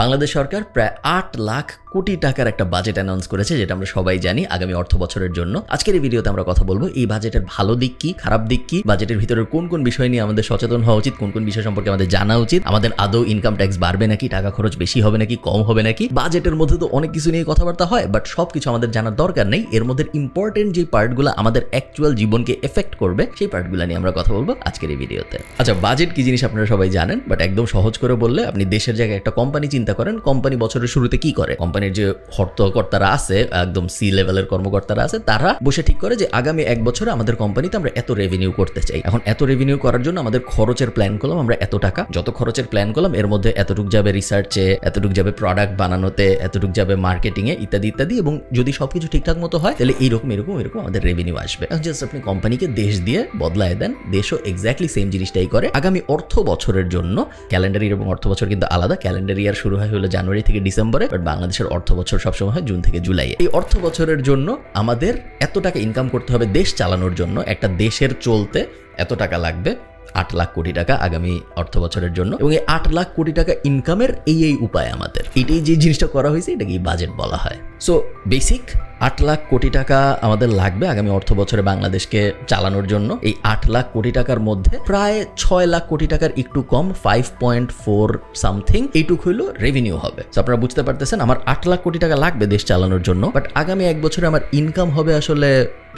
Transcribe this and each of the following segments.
বাংলাদেশ সরকার প্রায় আট লাখ কোটি টাকার একটা বাজেট অ্যানাউন্স করেছে যেটা আমরা সবাই জানি আগামী অর্থ বছরের জন্য আজকের এই ভিডিওতে আমরা কথা বলবো এই বাজেটের ভালো দিক কি খারাপ দিক কি বাজেটের ভিতরে কোন কোন বিষয় নিয়ে আমাদের সচেতন হওয়া উচিত কোন কোন বিষয় সম্পর্কে আমাদের জানা উচিত আমাদের আদৌ ইনকাম ট্যাক্স বাড়বে নাকি টাকা খরচ বেশি হবে নাকি কম হবে নাকি বাজেটের মধ্যে তো অনেক কিছু নিয়ে কথাবার্তা হয় বাট সব কিছু আমাদের জানার দরকার নেই এর মধ্যে ইম্পর্টেন্ট যে পার্টগুলো আমাদের অ্যাকচুয়াল জীবনকে এফেক্ট করবে সেই পার্টগুলো নিয়ে আমরা কথা বলবো আজকের এই ভিডিওতে আচ্ছা বাজেট কি জিনিস আপনারা সবাই জানেন বাট একদম সহজ করে বললে আপনি দেশের জায়গায় একটা কোম্পানি চিন্তা করেন কোম্পানি বছরের শুরুতে কি করে কোম্পানির যে হর্তকর্তারা আছে একদম সি লেভেলের কর্মকর্তারা আছে তারা বসে ঠিক করে যে আগামী এক বছরে আমাদের কোম্পানিতে আমরা এত রেভিনিউ করতে চাই এখন এত রেভিনিউ করার জন্য আমাদের খরচের প্ল্যান করলাম আমরা এত টাকা যত খরচের প্ল্যান করলাম এর মধ্যে এতটুক যাবে রিসার্চে এতটুক যাবে প্রোডাক্ট বানানোতে এতটুক যাবে মার্কেটিং এ ইত্যাদি ইত্যাদি এবং যদি সবকিছু ঠিকঠাক মতো হয় তাহলে এইরকম এরকম এরকম আমাদের রেভিনিউ আসবে জাস্ট আপনি কোম্পানিকে দেশ দিয়ে বদলায় দেন দেশও এক্স্যাক্টলি সেম জিনিসটাই করে আগামী অর্থ বছরের জন্য ক্যালেন্ডার ইয়ার এবং অর্থ বছর কিন্তু আলাদা ক্যালেন্ডার ইয়ার শুরু শুরু হয় হলো জানুয়ারি থেকে ডিসেম্বরে বাট বাংলাদেশের অর্থ বছর সবসময় হয় জুন থেকে জুলাই এই অর্থ বছরের জন্য আমাদের এত টাকা ইনকাম করতে হবে দেশ চালানোর জন্য একটা দেশের চলতে এত টাকা লাগবে আট লাখ কোটি টাকা আগামী অর্থ বছরের জন্য এবং এই আট লাখ কোটি টাকা ইনকামের এই এই উপায় আমাদের এটাই যে জিনিসটা করা হয়েছে এটাকে বাজেট বলা হয় সো বেসিক আট লাখ কোটি টাকা আমাদের লাগবে আগামী অর্থ বছরে বাংলাদেশকে চালানোর জন্য এই আট লাখ কোটি টাকার মধ্যে প্রায় ছয় লাখ কোটি টাকার একটু কম ফাইভ পয়েন্ট ফোর সামথিং এইটুক হইলো রেভিনিউ হবে আপনারা বুঝতে পারতেছেন আমার আট লাখ কোটি টাকা লাগবে দেশ চালানোর জন্য বাট আগামী এক বছরে আমার ইনকাম হবে আসলে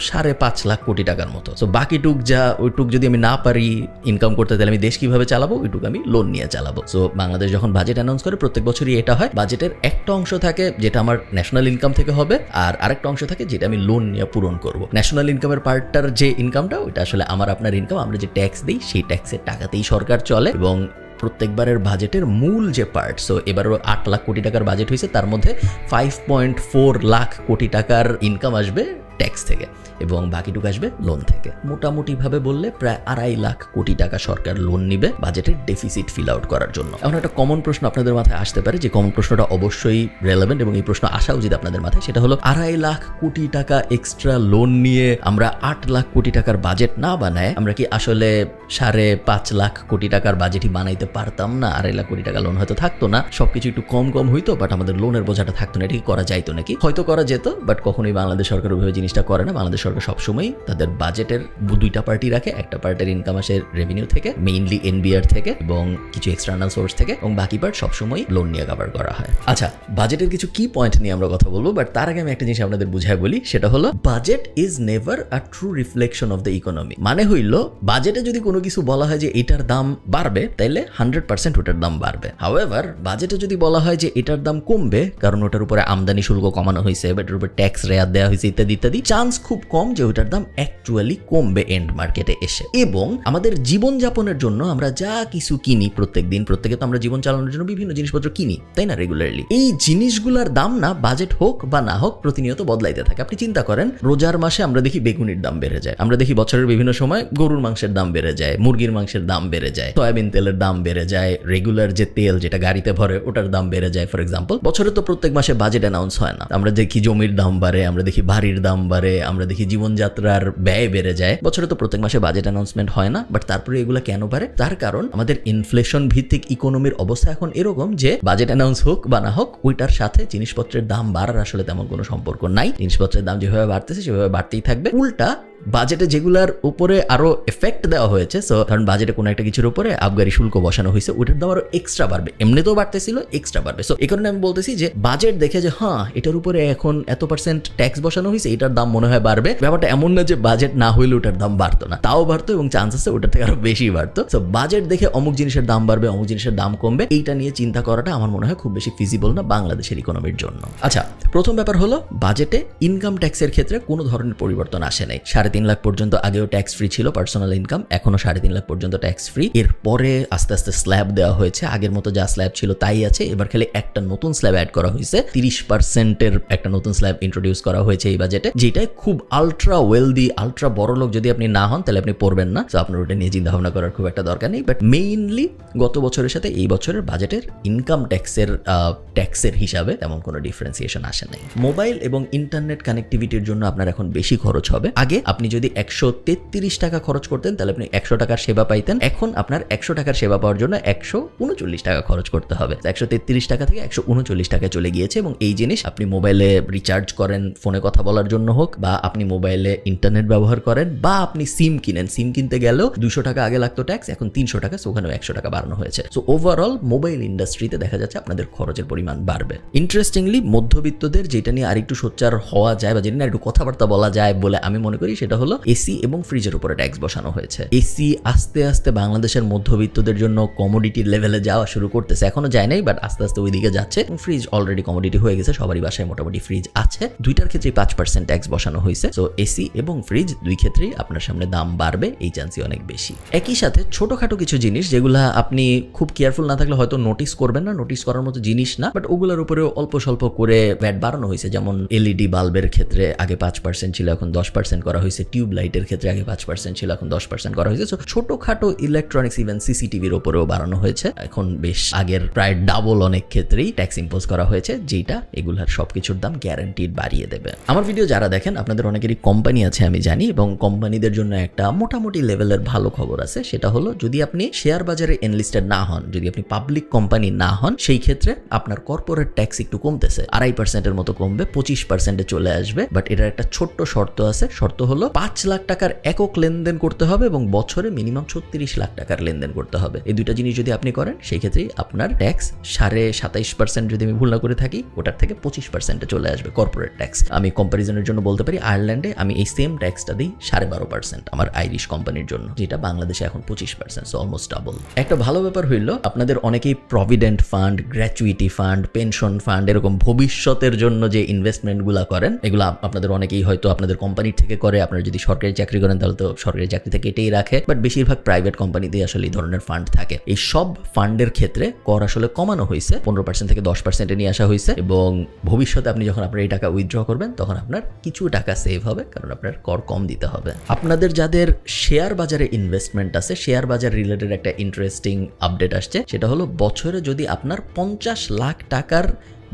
সাড়ে পাঁচ লাখ কোটি টাকার মতো সো বাকিটুক যা ওইটুক যদি আমি না পারি ইনকাম করতে তাহলে আমি দেশ কিভাবে চালাবো ওইটুক আমি লোন নিয়ে চালাবো সো বাংলাদেশ যখন বাজেট অ্যানাউন্স করে প্রত্যেক বছরই এটা হয় বাজেটের একটা অংশ থাকে যেটা আমার ন্যাশনাল ইনকাম থেকে হবে আর আরেকটা অংশ থাকে যেটা আমি লোন নিয়ে পূরণ করব ন্যাশনাল ইনকামের পার্টটার যে ইনকামটা ওইটা আসলে আমার আপনার ইনকাম আমরা যে ট্যাক্স দিই সেই ট্যাক্সের টাকাতেই সরকার চলে এবং প্রত্যেকবারের বাজেটের মূল যে পার্ট সো এবারও আট লাখ কোটি টাকার বাজেট হয়েছে তার মধ্যে ফাইভ পয়েন্ট ফোর লাখ কোটি টাকার ইনকাম আসবে ট্যাক্স থেকে এবং বাকিটুকু আসবে লোন থেকে মোটামুটিভাবে বললে প্রায় আড়াই লাখ কোটি টাকা সরকার লোন নিবে বাজেটের ডেফিসিট ফিল আউট করার জন্য এখন একটা কমন প্রশ্ন আপনাদের মাথায় আসতে পারে যে কমন প্রশ্নটা অবশ্যই রেলেভেন্ট এবং এই প্রশ্ন আসা উচিত আপনাদের মাথায় সেটা হলো আড়াই লাখ কোটি টাকা এক্সট্রা লোন নিয়ে আমরা আট লাখ কোটি টাকার বাজেট না বানায় আমরা কি আসলে সাড়ে পাঁচ লাখ কোটি টাকার বাজেটই বানাইতে পারতাম না আড়াই লাখ কোটি টাকা লোন হয়তো থাকতো না সবকিছু একটু কম কম হইতো বাট আমাদের লোনের বোঝাটা থাকতো না এটা কি করা যাইতো নাকি হয়তো করা যেত বাট কখনোই বাংলাদেশ সরকার ওইভাবে জিনিসটা করে না বাংলাদেশ সরকার সবসময়ই তাদের বাজেটের দুইটা পার্টি রাখে একটা পার্টের ইনকাম আসে রেভিনিউ থেকে মেইনলি এনবিআর থেকে এবং কিছু এক্সটার্নাল সোর্স থেকে এবং বাকি পার্ট সবসময় লোন নিয়ে কাভার করা হয় আচ্ছা বাজেটের কিছু কি পয়েন্ট নিয়ে আমরা কথা বলবো বাট তার আগে আমি একটা জিনিস আপনাদের বুঝায় বলি সেটা হলো budget is never a true reflection of the economy মানে হইল বাজেটে যদি কোনো কিছু বলা হয় যে এটার দাম বাড়বে তাহলে হান্ড্রেড পার্সেন্ট ওটার দাম বাড়বে হাওয়েভার বাজেটে যদি বলা হয় যে এটার দাম কমবে কারণ ওটার উপরে আমদানি শুল্ক কমানো হয়েছে বা এটার উপরে ট্যাক্স রেয়ার দেওয়া হয়েছে ইত্যাদি ইত্যাদি ইত্যাদি চান্স খুব কম যে ওটার দাম অ্যাকচুয়ালি কমবে এন্ড মার্কেটে এসে এবং আমাদের জীবনযাপনের জন্য আমরা যা কিছু কিনি প্রত্যেক দিন প্রত্যেকে তো আমরা জীবন চালানোর জন্য বিভিন্ন জিনিসপত্র কিনি তাই না রেগুলারলি এই জিনিসগুলোর দাম না বাজেট হোক বা না হোক প্রতিনিয়ত বদলাইতে থাকে আপনি চিন্তা করেন রোজার মাসে আমরা দেখি বেগুনির দাম বেড়ে যায় আমরা দেখি বছরের বিভিন্ন সময় গরুর মাংসের দাম বেড়ে যায় মুরগির মাংসের দাম বেড়ে যায় সয়াবিন তেলের দাম বেড়ে যায় রেগুলার যে তেল যেটা গাড়িতে ভরে ওটার দাম বেড়ে যায় ফর এক্সাম্পল বছরে তো প্রত্যেক মাসে বাজেট অ্যানাউন্স হয় না আমরা দেখি জমির দাম বাড়ে আমরা দেখি বাড়ির দাম নম্বরে আমরা দেখি জীবনযাত্রার ব্যয় বেড়ে যায় বছরে তো প্রত্যেক মাসে বাজেট অ্যানাউন্সমেন্ট হয় না বাট তারপরে এগুলো কেন বাড়ে তার কারণ আমাদের ইনফ্লেশন ভিত্তিক ইকোনমির অবস্থা এখন এরকম যে বাজেট অ্যানাউন্স হোক বা না হোক ওইটার সাথে জিনিসপত্রের দাম বাড়ার আসলে তেমন কোনো সম্পর্ক নাই জিনিসপত্রের দাম যেভাবে বাড়তেছে সেভাবে বাড়তেই থাকবে উল্টা বাজেটে যেগুলার উপরে আরও এফেক্ট দেওয়া হয়েছে সো কারণ বাজেটে কোনো একটা কিছুর উপরে আবগারি শুল্ক বসানো হয়েছে ওটার দাম আরও এক্সট্রা বাড়বে এমনিতেও বাড়তেছিল এক্সট্রা বাড়বে সো এই কারণে আমি বলতেছি যে বাজেট দেখে যে হ্যাঁ এটার উপরে এখন এত পার্সেন্ট ট্যাক্স বসানো হয়েছে এটার দাম মনে হয় বাড়বে ব্যাপারটা এমন না যে বাজেট না হইলে ওটার দাম বাড়তো না তাও বাড়তো এবং চান্স আছে ওটার থেকে আরও বেশি বাড়তো সো বাজেট দেখে অমুক জিনিসের দাম বাড়বে অমুক জিনিসের দাম কমবে এইটা নিয়ে চিন্তা করাটা আমার মনে হয় খুব বেশি ফিজিবল না বাংলাদেশের ইকোনমির জন্য আচ্ছা প্রথম ব্যাপার হলো বাজেটে ইনকাম ট্যাক্সের ক্ষেত্রে কোনো ধরনের পরিবর্তন আসে নাই সাড়ে তিন লাখ পর্যন্ত আগেও ট্যাক্স ফ্রি ছিল পার্সোনাল ইনকাম এখনও সাড়ে তিন লাখ পর্যন্ত ট্যাক্স ফ্রি এরপরে আস্তে আস্তে স্ল্যাব দেওয়া হয়েছে আগের মতো যা স্ল্যাব ছিল তাই আছে এবার খেলে একটা নতুন স্ল্যাব অ্যাড করা হয়েছে তিরিশ পার্সেন্টের একটা নতুন স্ল্যাব ইন্ট্রোডিউস করা হয়েছে এই বাজেটে যেটা খুব আলট্রা ওয়েলদি আলট্রা বড় লোক যদি আপনি না হন তাহলে আপনি পড়বেন না তো আপনার ওটা নিয়ে চিন্তা ভাবনা করার খুব একটা দরকার নেই বাট মেইনলি গত বছরের সাথে এই বছরের বাজেটের ইনকাম ট্যাক্সের ট্যাক্সের হিসাবে তেমন কোনো ডিফারেন্সিয়েশন আসে নাই মোবাইল এবং ইন্টারনেট কানেক্টিভিটির জন্য আপনার এখন বেশি খরচ হবে আগে আপনি আপনি যদি একশো তেত্রিশ টাকা খরচ করতেন তাহলে আপনি একশো টাকার সেবা পাইতেন এখন আপনার একশো টাকার সেবা পাওয়ার জন্য একশো উনচল্লিশ টাকা খরচ করতে হবে একশো তেত্রিশ টাকা থেকে একশো উনচল্লিশ টাকা চলে গিয়েছে এবং এই জিনিস আপনি মোবাইলে রিচার্জ করেন ফোনে কথা বলার জন্য হোক বা আপনি মোবাইলে ইন্টারনেট ব্যবহার করেন বা আপনি সিম কিনেন সিম কিনতে গেলেও দুশো টাকা আগে লাগতো ট্যাক্স এখন তিনশো টাকা ওখানেও একশো টাকা বাড়ানো হয়েছে সো ওভারঅল মোবাইল ইন্ডাস্ট্রিতে দেখা যাচ্ছে আপনাদের খরচের পরিমাণ বাড়বে ইন্টারেস্টিংলি মধ্যবিত্তদের যেটা নিয়ে আরেকটু সোচ্চার হওয়া যায় বা যেটা নিয়ে একটু কথাবার্তা বলা যায় বলে আমি মনে করি সেটা সেটা হলো এসি এবং ফ্রিজের উপরে ট্যাক্স বসানো হয়েছে এসি আস্তে আস্তে বাংলাদেশের মধ্যবিত্তদের জন্য কমোডিটি লেভেলে যাওয়া শুরু করতেছে এখনো যায় নাই বাট আস্তে আস্তে ওইদিকে যাচ্ছে ফ্রিজ অলরেডি কমোডিটি হয়ে গেছে সবারই বাসায় মোটামুটি ফ্রিজ আছে দুইটার ক্ষেত্রে পাঁচ পার্সেন্ট ট্যাক্স বসানো হয়েছে তো এসি এবং ফ্রিজ দুই ক্ষেত্রেই আপনার সামনে দাম বাড়বে এই চান্সই অনেক বেশি একই সাথে ছোটখাটো কিছু জিনিস যেগুলো আপনি খুব কেয়ারফুল না থাকলে হয়তো নোটিস করবেন না নোটিস করার মতো জিনিস না বাট ওগুলোর উপরেও অল্প স্বল্প করে ব্যাট বাড়ানো হয়েছে যেমন e এলইডি বাল্বের ক্ষেত্রে আগে পাঁচ পার্সেন্ট ছিল এখন দশ পার্সেন্ট করা হয়েছে হয়েছে টিউব লাইটের ক্ষেত্রে আগে পাঁচ পার্সেন্ট ছিল এখন দশ পার্সেন্ট করা হয়েছে ছোটখাটো ইলেকট্রনিক্স ইভেন সিসিটিভির ওপরেও বাড়ানো হয়েছে এখন বেশ আগের প্রায় ডাবল অনেক ক্ষেত্রেই ট্যাক্স ইম্পোজ করা হয়েছে যেটা এগুলার সব কিছুর দাম গ্যারান্টিড বাড়িয়ে দেবে আমার ভিডিও যারা দেখেন আপনাদের অনেকেরই কোম্পানি আছে আমি জানি এবং কোম্পানিদের জন্য একটা মোটামুটি লেভেলের ভালো খবর আছে সেটা হলো যদি আপনি শেয়ার বাজারে এনলিস্টেড না হন যদি আপনি পাবলিক কোম্পানি না হন সেই ক্ষেত্রে আপনার কর্পোরেট ট্যাক্স একটু কমতেছে আড়াই পার্সেন্টের মতো কমবে পঁচিশ পার্সেন্টে চলে আসবে বাট এটার একটা ছোট্ট শর্ত আছে শর্ত হলো হলো পাঁচ লাখ টাকার একক লেনদেন করতে হবে এবং বছরে মিনিমাম ছত্রিশ লাখ টাকার লেনদেন করতে হবে এই দুইটা জিনিস যদি আপনি করেন সেই ক্ষেত্রে আপনার ট্যাক্স সাড়ে সাতাইশ পার্সেন্ট যদি আমি ভুল না করে থাকি ওটার থেকে পঁচিশ পার্সেন্টে চলে আসবে কর্পোরেট ট্যাক্স আমি কম্পারিজনের জন্য বলতে পারি আয়ারল্যান্ডে আমি এই সেম ট্যাক্সটা দিই সাড়ে বারো পার্সেন্ট আমার আইরিশ কোম্পানির জন্য যেটা বাংলাদেশে এখন পঁচিশ পার্সেন্ট সো অলমোস্ট ডাবল একটা ভালো ব্যাপার হইল আপনাদের অনেকেই provident fund gratuity fund pension fund এরকম ভবিষ্যতের জন্য যে ইনভেস্টমেন্টগুলো করেন এগুলো আপনাদের অনেকেই হয়তো আপনাদের কোম্পানির থেকে করে আপনারা যদি সরকারি চাকরি করেন তাহলে তো সরকারি চাকরি থেকে এটাই রাখে বাট বেশিরভাগ প্রাইভেট কোম্পানিতেই আসলে এই ধরনের ফান্ড থাকে এই সব ফান্ডের ক্ষেত্রে কর আসলে কমানো হয়েছে পনেরো পার্সেন্ট থেকে দশ পার্সেন্টে নিয়ে আসা হয়েছে এবং ভবিষ্যতে আপনি যখন আপনার এই টাকা উইথড্র করবেন তখন আপনার কিছু টাকা সেভ হবে কারণ আপনার কর কম দিতে হবে আপনাদের যাদের শেয়ার বাজারে ইনভেস্টমেন্ট আছে শেয়ার বাজার রিলেটেড একটা ইন্টারেস্টিং আপডেট আসছে সেটা হলো বছরে যদি আপনার পঞ্চাশ লাখ টাকার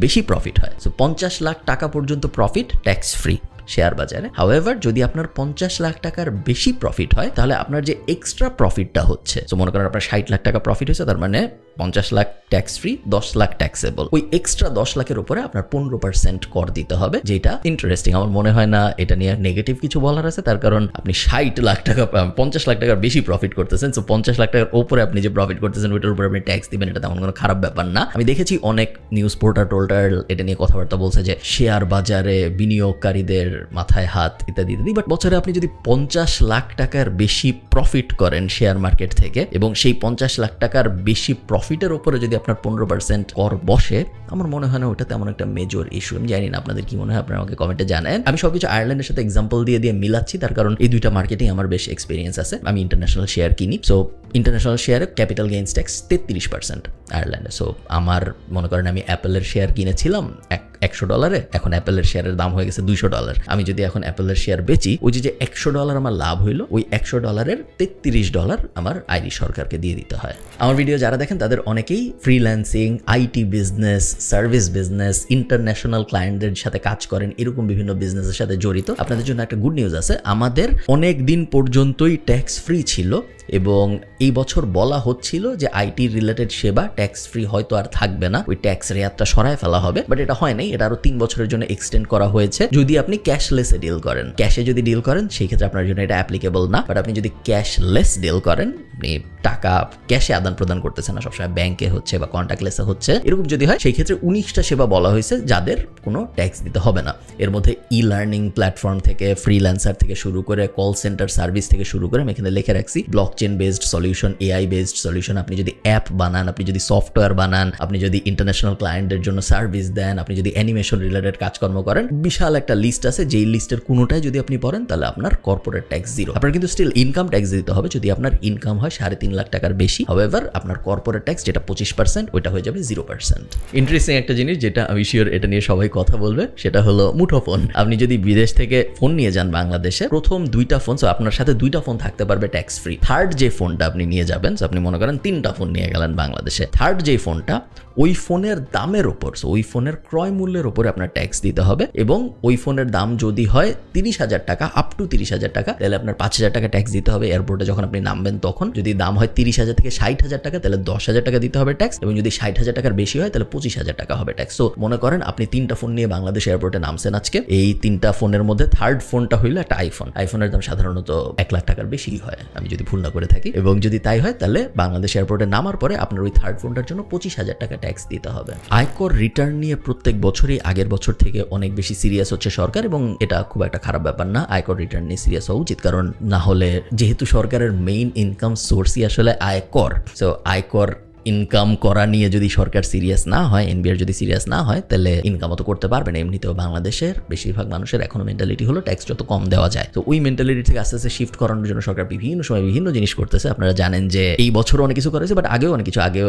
বেশি প্রফিট হয় সো পঞ্চাশ লাখ টাকা পর্যন্ত প্রফিট ট্যাক্স ফ্রি শেয়ার বাজারে হাওয়েভার যদি আপনার পঞ্চাশ লাখ টাকার বেশি প্রফিট হয় তাহলে আপনার যে এক্সট্রা প্রফিটটা হচ্ছে তো মনে করেন আপনার ষাট লাখ টাকা প্রফিট হয়েছে তার মানে পঞ্চাশ লাখ ট্যাক্স ফ্রি দশ লাখ ট্যাক্সেবল ওই এক্সট্রা দশ লাখের উপরে আপনার পনেরো পার্সেন্ট কর দিতে হবে যেটা ইন্টারেস্টিং আমার মনে হয় না এটা নিয়ে নেগেটিভ কিছু বলার আছে তার কারণ আপনি ষাট লাখ টাকা পঞ্চাশ লাখ টাকার বেশি প্রফিট করতেছেন সো পঞ্চাশ লাখ টাকার উপরে আপনি যে প্রফিট করতেছেন ওইটার উপরে আপনি ট্যাক্স দিবেন এটা তেমন কোনো খারাপ ব্যাপার না আমি দেখেছি অনেক নিউজ পোর্টাল টোল্টার এটা নিয়ে কথাবার্তা বলছে যে শেয়ার বাজারে বিনিয়োগকারীদের মাথায় হাত ইত্যাদি ইত্যাদি বাট বছরে আপনি যদি পঞ্চাশ লাখ টাকার বেশি প্রফিট করেন শেয়ার মার্কেট থেকে এবং সেই পঞ্চাশ লাখ টাকার বেশি প্রফিট প্রফিটের ওপরে যদি আপনার পনেরো পার্সেন্ট কর বসে আমার মনে হয় না ওটা তেমন একটা মেজর ইস্যু আমি জানি না আপনাদের কি মনে হয় আপনারা আমাকে কমেন্টে জানেন আমি সবকিছু আয়ারল্যান্ডের সাথে এক্সাম্পল দিয়ে দিয়ে মিলাচ্ছি তার কারণ এই দুইটা মার্কেটিং আমার বেশ এক্সপিরিয়েন্স আছে আমি ইন্টারন্যাশনাল শেয়ার কিনি সো ইন্টারন্যাশনাল শেয়ারে ক্যাপিটাল গেইনস ট্যাক্স তেত্রিশ পার্সেন্ট আয়ারল্যান্ডে সো আমার মনে করেন আমি অ্যাপেলের শেয়ার কিনেছিলাম এক একশো ডলারে এখন অ্যাপেলের শেয়ারের দাম হয়ে গেছে দুইশো ডলার আমি যদি এখন অ্যাপেলের শেয়ার বেচি ওই যে একশো ডলার আমার লাভ হইলো ওই একশো ডলারের তেত্রিশ ডলার আমার আইডি সরকারকে দিয়ে দিতে হয় আমার ভিডিও যারা দেখেন তাদের অনেকেই freelancing IT business service business international ক্লায়েন্টদের সাথে কাজ করেন এরকম বিভিন্ন বিজনেসের সাথে জড়িত আপনাদের জন্য একটা গুড নিউজ আছে আমাদের অনেক দিন পর্যন্তই ট্যাক্স ফ্রি ছিল এবং এই বছর বলা হচ্ছিল যে আইটি রিলেটেড সেবা ট্যাক্স ফ্রি হয়তো আর থাকবে না ওই ট্যাক্স রেয়ারটা সরায় ফেলা হবে বাট এটা হয় নাই এটা আরো তিন বছরের জন্য এক্সটেন্ড করা হয়েছে যদি আপনি ক্যাশলেসে ডিল করেন ক্যাশে যদি ডিল করেন সেই ক্ষেত্রে আপনার জন্য এটা অ্যাপ্লিকেবল না বাট আপনি যদি ক্যাশলেস ডিল করেন আপনি টাকা ক্যাশে আদান প্রদান করতেছেন না সবসময় ব্যাংকে হচ্ছে বা কন্ট্যাক্টলেসে হচ্ছে এরকম যদি হয় সেই ক্ষেত্রে উনিশটা সেবা বলা হয়েছে যাদের কোনো ট্যাক্স দিতে হবে না এর মধ্যে ই লার্নিং প্ল্যাটফর্ম থেকে ফ্রিল্যান্সার থেকে শুরু করে কল সেন্টার সার্ভিস থেকে শুরু করে আমি এখানে লেখে রাখছি blockchain based solution AI based solution আপনি যদি অ্যাপ বানান আপনি যদি সফটওয়্যার বানান আপনি যদি ইন্টারন্যাশনাল ক্লায়েন্টের জন্য সার্ভিস দেন আপনি যদি অ্যানিমেশন রিলেটেড কাজকর্ম করেন বিশাল একটা লিস্ট আছে যেই লিস্টের কোনোটাই যদি আপনি পড়েন তাহলে আপনার কর্পোরেট ট্যাক্স জিরো আপনার কিন্তু স্টিল ইনকাম ট্যাক্স দিতে হবে যদি আপনার ইনকাম হয় হয় সাড়ে তিন লাখ টাকার বেশি হাওয়েভার আপনার কর্পোরেট ট্যাক্স যেটা পঁচিশ পার্সেন্ট ওইটা হয়ে যাবে জিরো পার্সেন্ট ইন্টারেস্টিং একটা জিনিস যেটা আমি শিওর এটা নিয়ে সবাই কথা বলবে সেটা হলো মুঠো ফোন আপনি যদি বিদেশ থেকে ফোন নিয়ে যান বাংলাদেশে প্রথম দুইটা ফোন আপনার সাথে দুইটা ফোন থাকতে পারবে ট্যাক্স ফ্রি থার্ড যে ফোনটা আপনি নিয়ে যাবেন আপনি মনে করেন তিনটা ফোন নিয়ে গেলেন বাংলাদেশে থার্ড যে ফোনটা ওই ফোনের দামের ওপর সো ওই ফোনের ক্রয় মূল্যের ওপরে আপনার ট্যাক্স দিতে হবে এবং ওই ফোনের দাম যদি হয় তিরিশ হাজার টাকা আপ টু তিরিশ হাজার টাকা তাহলে আপনার পাঁচ হাজার টাকা ট্যাক্স দিতে হবে এয়ারপোর্টে যখন আপনি নামবেন তখন যদি দাম হয় তিরিশ হাজার থেকে ষাট হাজার টাকা তাহলে দশ হাজার টাকা দিতে হবে ট্যাক্স এবং যদি ষাট হাজার টাকার বেশি হয় তাহলে পঁচিশ হাজার টাকা হবে ট্যাক্স সো মনে করেন আপনি তিনটা ফোন নিয়ে বাংলাদেশ এয়ারপোর্টে নামছেন আজকে এই তিনটা ফোনের মধ্যে থার্ড ফোনটা হইলো একটা আইফোন আইফোনের দাম সাধারণত এক লাখ টাকার বেশি হয় আমি যদি ভুল না করে থাকি এবং যদি তাই হয় তাহলে বাংলাদেশ এয়ারপোর্টে নামার পরে আপনার ওই থার্ড ফোনটার জন্য পঁচিশ হাজার টাকা ট্যাক্স ট্যাক্স দিতে হবে আয়কর রিটার্ন নিয়ে প্রত্যেক বছরই আগের বছর থেকে অনেক বেশি সিরিয়াস হচ্ছে সরকার এবং এটা খুব একটা খারাপ ব্যাপার না আয়কর রিটার্ন নিয়ে সিরিয়াস হওয়া উচিত কারণ না হলে যেহেতু সরকারের মেইন ইনকাম সোর্সই আসলে আয়কর সো আয়কর ইনকাম করা নিয়ে যদি সরকার সিরিয়াস না হয় এনবিআর যদি সিরিয়াস না হয় তাহলে ইনকামও তো করতে পারবে না এমনিতেও বাংলাদেশের বেশিরভাগ মানুষের এখনো মেন্টালিটি হলো ট্যাক্স যত কম দেওয়া যায় তো ওই মেন্টালিটি থেকে আস্তে আস্তে শিফট করানোর জন্য সরকার বিভিন্ন সময় বিভিন্ন জিনিস করতেছে আপনারা জানেন যে এই বছরও অনেক কিছু করা হয়েছে বাট আগেও অনেক কিছু আগেও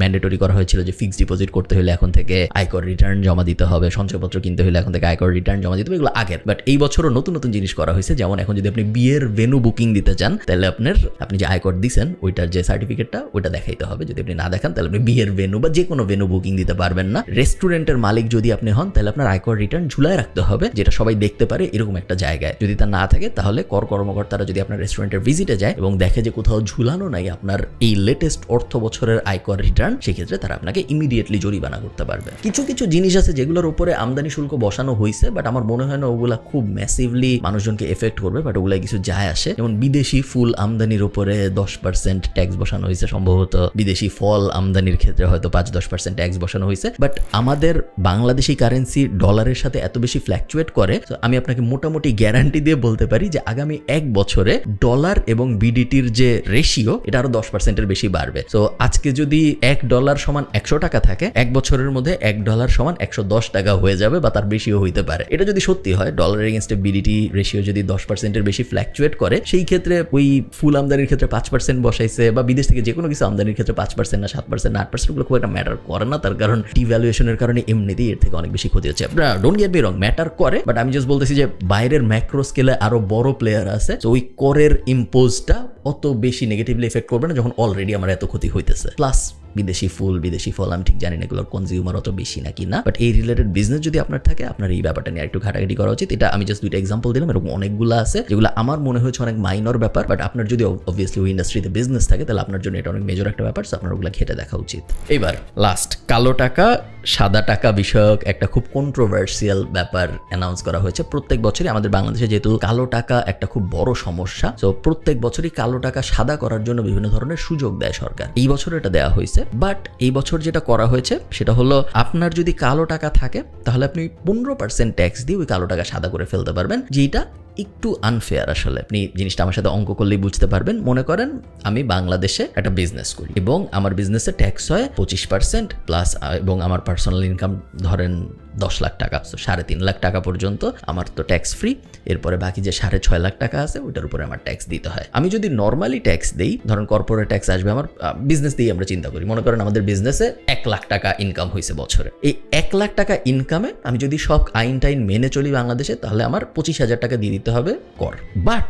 ম্যান্ডেটরি করা হয়েছিল যে ফিক্সড ডিপোজিট করতে হলে এখন থেকে আয়কর রিটার্ন জমা দিতে হবে সঞ্চয়পত্র কিনতে হলে এখন থেকে আয়কর রিটার্ন জমা দিতে হবে এগুলো আগের বাট এই বছরও নতুন নতুন জিনিস করা হয়েছে যেমন এখন যদি আপনি বিয়ের ভেনু বুকিং দিতে চান তাহলে আপনার আপনি যে আয়কর দিচ্ছেন ওইটার যে সার্টিফিকেটটা ওইটা দেখাইতে হবে যদি আপনি আপনি না দেখান তাহলে আপনি বিয়ের ভেনু বা যে কোনো ভেনু বুকিং দিতে পারবেন না রেস্টুরেন্টের মালিক যদি আপনি হন তাহলে আপনার আয়কর রিটার্ন ঝুলায় রাখতে হবে যেটা সবাই দেখতে পারে এরকম একটা জায়গায় যদি তা না থাকে তাহলে কর কর্মকর্তারা যদি আপনার রেস্টুরেন্টের ভিজিটে যায় এবং দেখে যে কোথাও ঝুলানো নাই আপনার এই লেটেস্ট অর্থ বছরের আয়কর রিটার্ন সেক্ষেত্রে তারা আপনাকে ইমিডিয়েটলি জরিমানা করতে পারবে কিছু কিছু জিনিস আছে যেগুলোর উপরে আমদানি শুল্ক বসানো হয়েছে বাট আমার মনে হয় না ওগুলা খুব ম্যাসিভলি মানুষজনকে এফেক্ট করবে বাট ওগুলা কিছু যায় আসে যেমন বিদেশি ফুল আমদানির উপরে দশ পার্সেন্ট ট্যাক্স বসানো হয়েছে সম্ভবত বিদেশি ফল আমদানির ক্ষেত্রে হয়তো পাঁচ দশ পার্সেন্ট ট্যাক্স বসানো হয়েছে বাট আমাদের বাংলাদেশি কারেন্সি ডলারের সাথে এত বেশি ফ্ল্যাকচুয়েট করে তো আমি আপনাকে মোটামুটি গ্যারান্টি দিয়ে বলতে পারি যে আগামী এক বছরে ডলার এবং বিডিটির যে রেশিও এটা আরো দশ পার্সেন্টের বেশি বাড়বে তো আজকে যদি এক ডলার সমান একশো টাকা থাকে এক বছরের মধ্যে এক ডলার সমান একশো দশ টাকা হয়ে যাবে বা তার বেশিও হইতে পারে এটা যদি সত্যি হয় ডলার এগেনস্টে বিডিটি রেশিও যদি দশ পার্সেন্টের বেশি ফ্ল্যাকচুয়েট করে সেই ক্ষেত্রে ওই ফুল আমদানির ক্ষেত্রে পাঁচ পার্সেন্ট বসাইছে বা বিদেশ থেকে যে কোনো কিছু আমদানির ক্ষেত্রে পাঁচ পার্সেন্ট পার্সেন্ট না সাত পার্সেন্ট আট পার্সেন্ট ওগুলো খুব একটা ম্যাটার করে না তার কারণ ডিভ্যালুয়েশনের কারণে এমনিতেই এর থেকে অনেক বেশি ক্ষতি হচ্ছে আপনারা don't get be wrong matter করে বাট আমি জাস্ট বলতেছি যে বাইরের ম্যাক্রো স্কেলে আরো বড় প্লেয়ার আছে তো ওই করের ইম্পোজটা অত বেশি নেগেটিভলি এফেক্ট করবে না যখন অলরেডি আমার এত ক্ষতি হইতেছে প্লাস বিদেশি ফুল বিদেশি ফল আমি ঠিক জানি না এগুলোর কনজিউমার অত বেশি নাকি না বাট এই রিলেটেড বিজনেস যদি আপনার থাকে আপনার এই ব্যাপারটা নিয়ে একটু ঘাটাঘাটি করা উচিত এটা আমি জাস্ট দুইটা এক্সাম্পল দিলাম এরকম অনেকগুলো আছে যেগুলো আমার মনে হয়েছে অনেক মাইনর ব্যাপার বাট আপনার যদি অবভিয়াসলি ওই ইন্ডাস্ট্রিতে বিজনেস থাকে তাহলে আপনার জন্য এটা অনেক মেজর একটা ব্যাপার সো আপনার ওগুলো ঘেটে দেখা উচিত এবার লাস্ট কালো টাকা সাদা টাকা বিষয়ক একটা খুব কন্ট্রোভার্সিয়াল ব্যাপার অ্যানাউন্স করা হয়েছে প্রত্যেক বছরই আমাদের বাংলাদেশে যেহেতু কালো টাকা একটা খুব বড় সমস্যা তো প্রত্যেক বছরই কালো টাকা সাদা করার জন্য বিভিন্ন ধরনের সুযোগ দেয় সরকার এই বছর এটা দেওয়া হয়েছে বাট এই বছর যেটা করা হয়েছে সেটা হলো আপনার যদি কালো টাকা থাকে তাহলে আপনি পনেরো পার্সেন্ট ট্যাক্স দিয়ে ওই কালো টাকা সাদা করে ফেলতে পারবেন যেটা একটু আনফেয়ার আসলে আপনি জিনিসটা আমার সাথে অঙ্ক করলেই বুঝতে পারবেন মনে করেন আমি বাংলাদেশে একটা বিজনেস করি এবং আমার বিজনেসে ট্যাক্স হয় পঁচিশ পার্সেন্ট প্লাস এবং আমার পার্সোনাল ইনকাম ধরেন দশ লাখ টাকা তো সাড়ে তিন লাখ টাকা পর্যন্ত আমার তো ট্যাক্স ফ্রি এরপরে বাকি যে সাড়ে ছয় লাখ টাকা আছে ওইটার উপরে আমার ট্যাক্স দিতে হয় আমি যদি নর্মালি ট্যাক্স দিই ধরুন কর্পোরেট ট্যাক্স আসবে আমার বিজনেস দিয়ে আমরা চিন্তা করি মনে করেন আমাদের বিজনেসে এক লাখ টাকা ইনকাম হয়েছে বছরে এই এক লাখ টাকা ইনকামে আমি যদি সব আইন টাইন মেনে চলি বাংলাদেশে তাহলে আমার পঁচিশ হাজার টাকা দিয়ে দিতে হবে কর বাট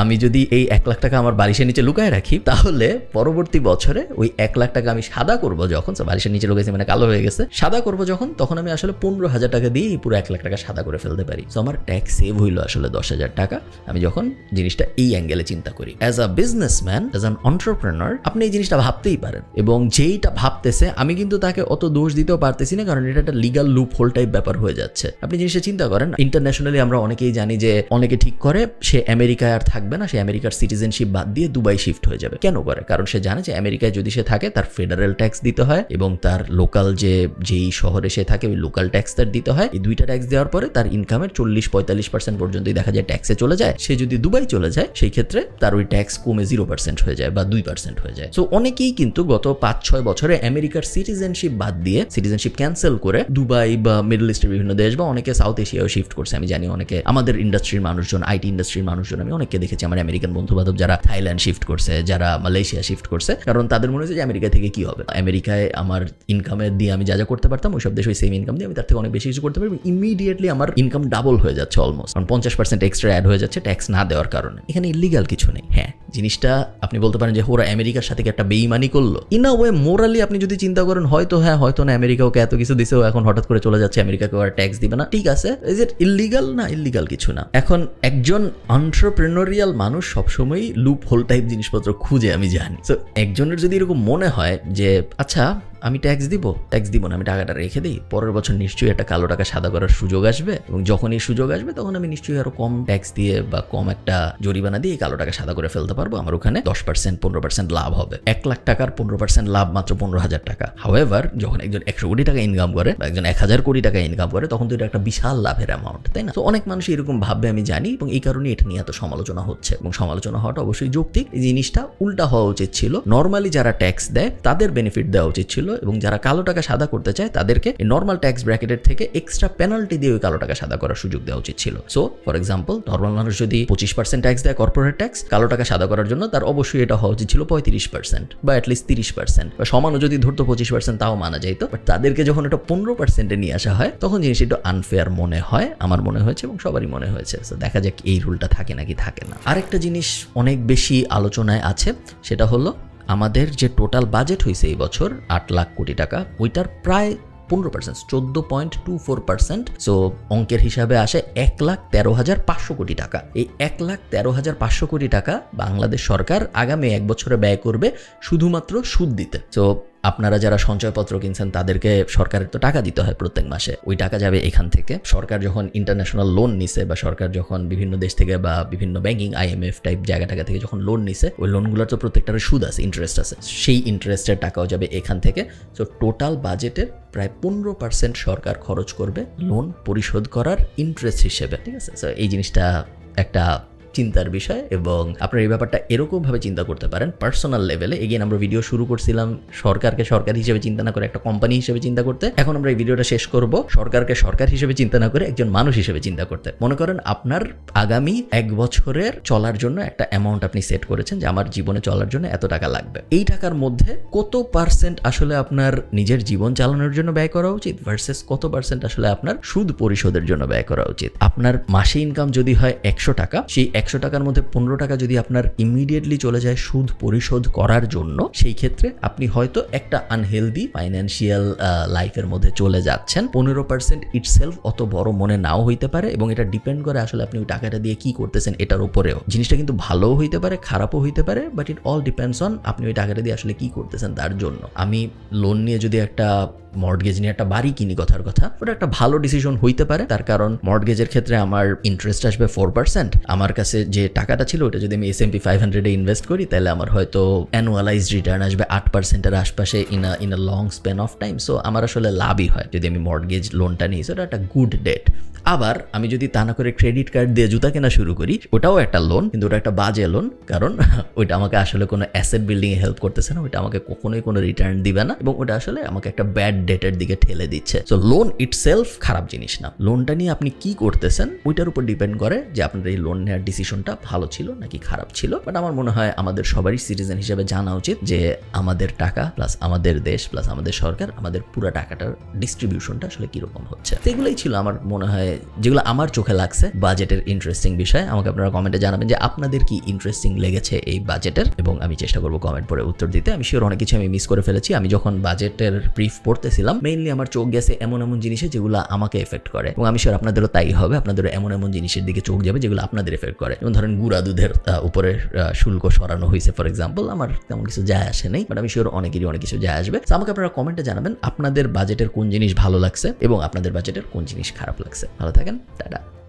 আমি যদি এই এক লাখ টাকা আমার বালিশের নিচে লুকায় রাখি তাহলে পরবর্তী বছরে ওই এক লাখ টাকা আমি সাদা করব যখন বালিশের নিচে লুকাইছে মানে কালো হয়ে গেছে সাদা করব যখন তখন আমি আসলে পনেরো হাজার টাকা দিয়ে পুরো এক লাখ টাকা সাদা করে ফেলতে পারি তো আমার ট্যাক্স সেভ হইলো আসলে দশ হাজার টাকা আমি যখন জিনিসটা এই অ্যাঙ্গেলে চিন্তা করি as a businessman as an entrepreneur আপনি এই জিনিসটা ভাবতেই পারেন এবং যেইটা ভাবতেছে আমি কিন্তু তাকে অত দোষ দিতেও পারতেছি না কারণ এটা একটা লিগাল লুপ হোল টাইপ ব্যাপার হয়ে যাচ্ছে আপনি জিনিসটা চিন্তা করেন ইন্টারন্যাশনালি আমরা অনেকেই জানি যে অনেকে ঠিক করে সে আমেরিকায় আর থাকে থাকবে না সে আমেরিকার সিটিজেনশিপ বাদ দিয়ে দুবাই শিফট হয়ে যাবে কেন করে কারণ সে জানে যে আমেরিকায় যদি সে থাকে তার ফেডারেল ট্যাক্স দিতে হয় এবং তার লোকাল যে যেই শহরে সে থাকে ওই লোকাল ট্যাক্স তার দিতে হয় এই দুইটা ট্যাক্স দেওয়ার পরে তার ইনকামের চল্লিশ পঁয়তাল্লিশ পার্সেন্ট পর্যন্তই দেখা যায় ট্যাক্সে চলে যায় সে যদি দুবাই চলে যায় সেই ক্ষেত্রে তার ওই ট্যাক্স কমে জিরো পার্সেন্ট হয়ে যায় বা দুই পার্সেন্ট হয়ে যায় সো অনেকেই কিন্তু গত পাঁচ ছয় বছরে আমেরিকার সিটিজেনশিপ বাদ দিয়ে সিটিজেনশিপ ক্যান্সেল করে দুবাই বা মিডল ইস্টের বিভিন্ন দেশ বা অনেকে সাউথ এশিয়াও শিফট করছে আমি জানি অনেকে আমাদের ইন্ডাস্ট্রির মানুষজন আইটি ইন্ডাস্ট্রির মানুষজন আমি অনেককে দেখি দেখেছি আমার আমেরিকান বন্ধু বান্ধব যারা থাইল্যান্ড শিফট করছে যারা মালয়েশিয়া শিফট করছে কারণ তাদের মনে হচ্ছে যে আমেরিকা থেকে কি হবে আমেরিকায় আমার ইনকামে দিয়ে আমি যা যা করতে পারতাম ওইসব দেশ ওই সেম ইনকাম দিয়ে আমি তার থেকে অনেক বেশি কিছু করতে পারবো ইমিডিয়েটলি আমার ইনকাম ডাবল হয়ে যাচ্ছে অলমোস্ট কারণ পঞ্চাশ পার্সেন্ট এক্সট্রা অ্যাড হয়ে যাচ্ছে ট্যাক্স না দেওয়ার কারণে এখানে ইলিগাল কিছু নেই হ্যাঁ জিনিসটা আপনি বলতে পারেন যে ওরা আমেরিকার সাথে একটা বেইমানি করলো ইন আ ওয়ে মোরালি আপনি যদি চিন্তা করেন হয়তো হ্যাঁ হয়তো না আমেরিকা ওকে এত কিছু দিছে ও এখন হঠাৎ করে চলে যাচ্ছে আমেরিকাকে আর ট্যাক্স দিবে না ঠিক আছে ইজ ইট ইলিগাল না ইলিগাল কিছু না এখন একজন অন্টারপ্রেনোরিয়াল সিরিয়াল মানুষ সবসময়ই লুপ হোল টাইপ জিনিসপত্র খুঁজে আমি জানি তো একজনের যদি এরকম মনে হয় যে আচ্ছা আমি ট্যাক্স দিব ট্যাক্স দিব না আমি টাকাটা রেখে দিই পরের বছর নিশ্চয়ই একটা কালো টাকা সাদা করার সুযোগ আসবে এবং যখন এই সুযোগ আসবে তখন আমি নিশ্চয়ই আরো কম ট্যাক্স দিয়ে বা কম একটা জরিমানা দিয়ে কালো টাকা সাদা করে ফেলতে পারবো আমার ওখানে দশ পার্সেন্ট পনেরো পার্সেন্ট লাভ হবে এক লাখ টাকার পনেরো পার্সেন্ট লাভ মাত্র পনেরো হাজার টাকা হাওয়েভার যখন একজন একশো কোটি টাকা ইনকাম করে বা একজন এক হাজার কোটি টাকা ইনকাম করে তখন তো এটা একটা বিশাল লাভের অ্যামাউন্ট তাই না তো অনেক মানুষ এরকম ভাববে আমি জানি এবং এই কারণে এটা নিয়ে এত সমালোচনা হচ্ছে এবং সমালোচনা হওয়াটা অবশ্যই যৌক্তিক এই জিনিসটা উল্টা হওয়া উচিত ছিল নর্মালি যারা ট্যাক্স দেয় তাদের বেনিফিট দেওয়া উচিত ছিল এবং যারা কালো টাকা সাদা করতে চায় তাদেরকে নর্মাল ট্যাক্স ব্র্যাকেটের থেকে এক্সট্রা পেনাল্টি দিয়ে ওই কালো টাকা সাদা করার সুযোগ দেওয়া উচিত ছিল সো ফর এক্সাম্পল নর্মাল মানুষ যদি পঁচিশ পার্সেন্ট ট্যাক্স দেয় কর্পোরেট ট্যাক্স কালো টাকা সাদা করার জন্য তার অবশ্যই এটা হওয়া উচিত ছিল পঁয়ত্রিশ পার্সেন্ট বা অ্যাটলিস্ট তিরিশ পার্সেন্ট বা সমানও যদি ধরতো পঁচিশ পার্সেন্ট তাও মানা যাইতো বাট তাদেরকে যখন এটা পনেরো পার্সেন্টে নিয়ে আসা হয় তখন জিনিস একটু আনফেয়ার মনে হয় আমার মনে হয়েছে এবং সবারই মনে হয়েছে দেখা যাক এই রুলটা থাকে নাকি থাকে না আরেকটা জিনিস অনেক বেশি আলোচনায় আছে সেটা হলো আমাদের যে টোটাল বাজেট হয়েছে এই বছর আট লাখ কোটি টাকা ওইটার প্রায় পনেরো পার্সেন্ট চোদ্দ point two four percent so অঙ্কের হিসাবে আসে এক লাখ তেরো হাজার পাঁচশো কোটি টাকা এই এক লাখ তেরো হাজার পাঁচশো কোটি টাকা বাংলাদেশ সরকার আগামী এক বছরে ব্যয় করবে শুধুমাত্র সুদ দিতে তো আপনারা যারা সঞ্চয়পত্র কিনছেন তাদেরকে সরকারের তো টাকা দিতে হয় প্রত্যেক মাসে ওই টাকা যাবে এখান থেকে সরকার যখন ইন্টারন্যাশনাল লোন নিছে বা সরকার যখন বিভিন্ন দেশ থেকে বা বিভিন্ন ব্যাংকিং আইএমএফ টাইপ জায়গা টাকা থেকে যখন লোন নিছে ওই লোনগুলোর তো প্রত্যেকটার সুদ আছে ইন্টারেস্ট আছে সেই ইন্টারেস্টের টাকাও যাবে এখান থেকে সো টোটাল বাজেটের প্রায় পনেরো পার্সেন্ট সরকার খরচ করবে লোন পরিশোধ করার ইন্টারেস্ট হিসেবে ঠিক আছে সো এই জিনিসটা একটা চিন্তার বিষয় এবং আপনারা এই ব্যাপারটা এরকমভাবে চিন্তা করতে পারেন পার্সোনাল লেভেলে এগিয়ে আমরা ভিডিও শুরু করছিলাম সরকারকে সরকার হিসেবে চিন্তা না করে একটা কোম্পানি হিসেবে চিন্তা করতে এখন আমরা এই ভিডিওটা শেষ করব সরকারকে সরকার হিসেবে চিন্তা না করে একজন মানুষ হিসেবে চিন্তা করতে মনে করেন আপনার আগামী এক বছরের চলার জন্য একটা অ্যামাউন্ট আপনি সেট করেছেন যে আমার জীবনে চলার জন্য এত টাকা লাগবে এই টাকার মধ্যে কত পার্সেন্ট আসলে আপনার নিজের জীবন চালানোর জন্য ব্যয় করা উচিত ভার্সেস কত পার্সেন্ট আসলে আপনার সুদ পরিশোধের জন্য ব্যয় করা উচিত আপনার মাসে ইনকাম যদি হয় একশো টাকা সেই একশো টাকার মধ্যে পনেরো টাকা যদি আপনার ইমিডিয়েটলি চলে যায় সুদ পরিশোধ করার জন্য সেই ক্ষেত্রে আপনি হয়তো একটা আনহেলদি ফাইন্যান্সিয়াল লাইফের মধ্যে চলে যাচ্ছেন পনেরো পার্সেন্ট ইটসেলফ অত বড় মনে নাও হইতে পারে এবং এটা ডিপেন্ড করে আসলে আপনি ওই টাকাটা দিয়ে কি করতেছেন এটার উপরেও জিনিসটা কিন্তু ভালোও হইতে পারে খারাপও হইতে পারে but it all depends on আপনি ওই টাকাটা দিয়ে আসলে কি করতেছেন তার জন্য আমি লোন নিয়ে যদি একটা মর্টগেজ নিয়ে একটা বাড়ি কিনি কথার কথা ওটা একটা ভালো ডিসিশন হইতে পারে তার কারণ মর্টগেজের ক্ষেত্রে আমার ইন্টারেস্ট আসবে ফোর পার্সেন্ট আমার কাছে যে টাকাটা ছিল ওটা যদি আমি এস এমপি ফাইভ হান্ড্রেডে ইনভেস্ট করি তাহলে আমার হয়তো অ্যানুয়ালাইজ রিটার্ন আসবে আট পার্সেন্টের আশপাশে in in a long span of time so আমার আসলে লাভই হয় যদি আমি মর্টগেজ লোনটা নিই সেটা একটা গুড ডেট আবার আমি যদি তা না করে ক্রেডিট কার্ড দিয়ে জুতা কেনা শুরু করি ওটাও একটা লোন কিন্তু ওটা একটা বাজে লোন কারণ ওইটা আমাকে আসলে কোনো অ্যাসেট বিল্ডিংয়ে হেল্প করতেছে না ওইটা আমাকে কখনোই কোনো রিটার্ন দিবে না এবং ওটা আসলে আমাকে একটা ব্যাড ডেটের দিকে ঠেলে দিচ্ছে সো লোন ইটসেলফ খারাপ জিনিস না লোনটা নিয়ে আপনি কি করতেছেন ওইটার উপর ডিপেন্ড করে যে আপনার এই লোন নেওয়ার ডিসিশনটা ভালো ছিল নাকি খারাপ ছিল বাট আমার মনে হয় আমাদের সবারই সিটিজেন হিসেবে জানা উচিত যে আমাদের টাকা প্লাস আমাদের দেশ প্লাস আমাদের সরকার আমাদের পুরো টাকাটার ডিস্ট্রিবিউশনটা আসলে কিরকম হচ্ছে সেগুলোই ছিল আমার মনে হয় যেগুলো আমার চোখে লাগছে বাজেটের ইন্টারেস্টিং বিষয় আমাকে আপনারা কমেন্টে জানাবেন যে আপনাদের কি ইন্টারেস্টিং লেগেছে এই বাজেটের এবং আমি চেষ্টা করবো কমেন্ট পরে উত্তর দিতে আমি শিওর অনেক কিছু আমি মিস করে ফেলেছি আমি যখন বাজেটের ব্রিফ পড়তেছিলাম মেইনলি আমার চোখ গেছে এমন এমন জিনিসে যেগুলো আমাকে এফেক্ট করে এবং আমি শিওর আপনাদেরও তাই হবে আপনাদেরও এমন এমন জিনিসের দিকে চোখ যাবে যেগুলো আপনাদের এফেক্ট করে যেমন ধরেন গুড়া দুধের উপরে শুল্ক সরানো হয়েছে ফর এক্সাম্পল আমার তেমন কিছু যায় আসে নেই বাট আমি শিওর অনেকেরই অনেক কিছু যায় আসবে আমাকে আপনারা কমেন্টে জানাবেন আপনাদের বাজেটের কোন জিনিস ভালো লাগছে এবং আপনাদের বাজেটের কোন জিনিস খারাপ লাগছে ভালো থাকেন টাটা